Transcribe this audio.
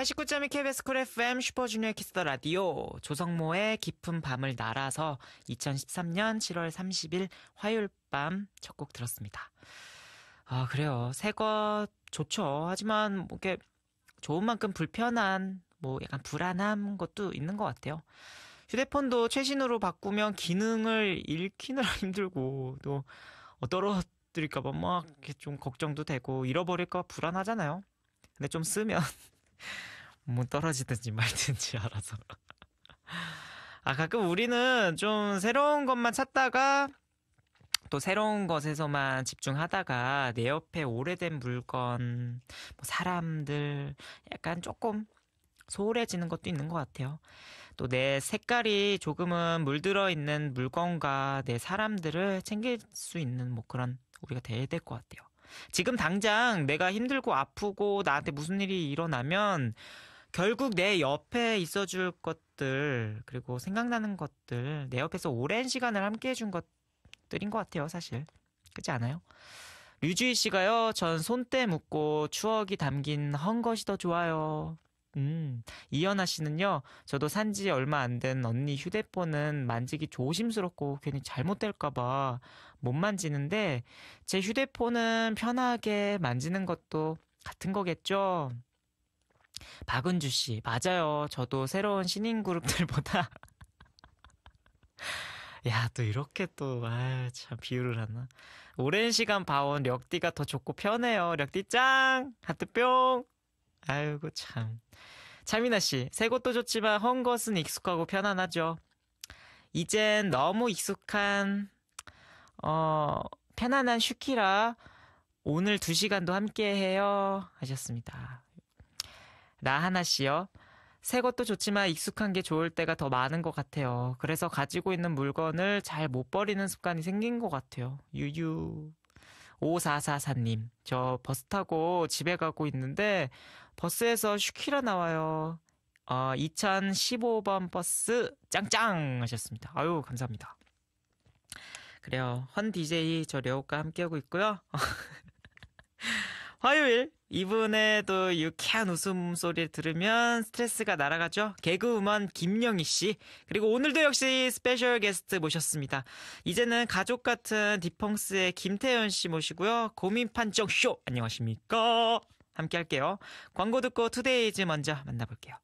89.1 KBS 쿨 FM 슈퍼주니어 키스터 라디오 조성모의 깊은 밤을 날아서 2013년 7월 30일 화요일 밤 첫 곡 들었습니다. 아 그래요 새것 좋죠. 하지만 뭐 이렇게 좋은 만큼 불편한 뭐 약간 불안한 것도 있는 것 같아요. 휴대폰도 최신으로 바꾸면 기능을 잃기는 힘들고 또 어, 떨어뜨릴까봐 막좀 걱정도 되고 잃어버릴까 불안하잖아요. 근데 좀 쓰면 뭐 떨어지든지 말든지 알아서. 아, 가끔 우리는 좀 새로운 것만 찾다가 또 새로운 것에서만 집중하다가 내 옆에 오래된 물건, 뭐 사람들 약간 조금 소홀해지는 것도 있는 것 같아요. 또 내 색깔이 조금은 물들어 있는 물건과 내 사람들을 챙길 수 있는 뭐 그런 우리가 돼야 될 것 같아요. 지금 당장 내가 힘들고 아프고 나한테 무슨 일이 일어나면 결국 내 옆에 있어줄 것들 그리고 생각나는 것들 내 옆에서 오랜 시간을 함께해 준 것들인 것 같아요 사실 그렇지 않아요? 류주희 씨가요 전 손때 묻고 추억이 담긴 헌 것이 더 좋아요 음, 이연아 씨는요, 저도 산 지 얼마 안 된 언니 휴대폰은 만지기 조심스럽고 괜히 잘못될까봐 못 만지는데, 제 휴대폰은 편하게 만지는 것도 같은 거겠죠? 박은주 씨, 맞아요. 저도 새로운 신인 그룹들보다. 야, 또 이렇게 또, 아, 참, 비유를 하나. 오랜 시간 봐온 력디가 더 좋고 편해요. 력디 짱! 하트 뿅! 아이고, 참. 차미나 씨, 새것도 좋지만 헌 것은 익숙하고 편안하죠. 이젠 너무 익숙한 어 편안한 슈키라 오늘 두시간도 함께 해요 하셨습니다. 나하나 씨요. 새 것도 좋지만 익숙한 게 좋을 때가 더 많은 것 같아요. 그래서 가지고 있는 물건을 잘 못 버리는 습관이 생긴 것 같아요. 유유. 5444님, 저 버스 타고 집에 가고 있는데 버스에서 슈키라 나와요. 어, 2015번 버스 짱짱 하셨습니다. 아유, 감사합니다. 그래요. 헌 DJ 저레오과 함께하고 있고요. 화요일 이분의 또 유쾌한 웃음소리를 들으면 스트레스가 날아가죠. 개그우먼 김영희 씨. 그리고 오늘도 역시 스페셜 게스트 모셨습니다. 이제는 가족 같은 디펑스의 김태현 씨 모시고요. 고민 판정 쇼 안녕하십니까? 함께 할게요. 광고 듣고 투데이즈 먼저 만나볼게요.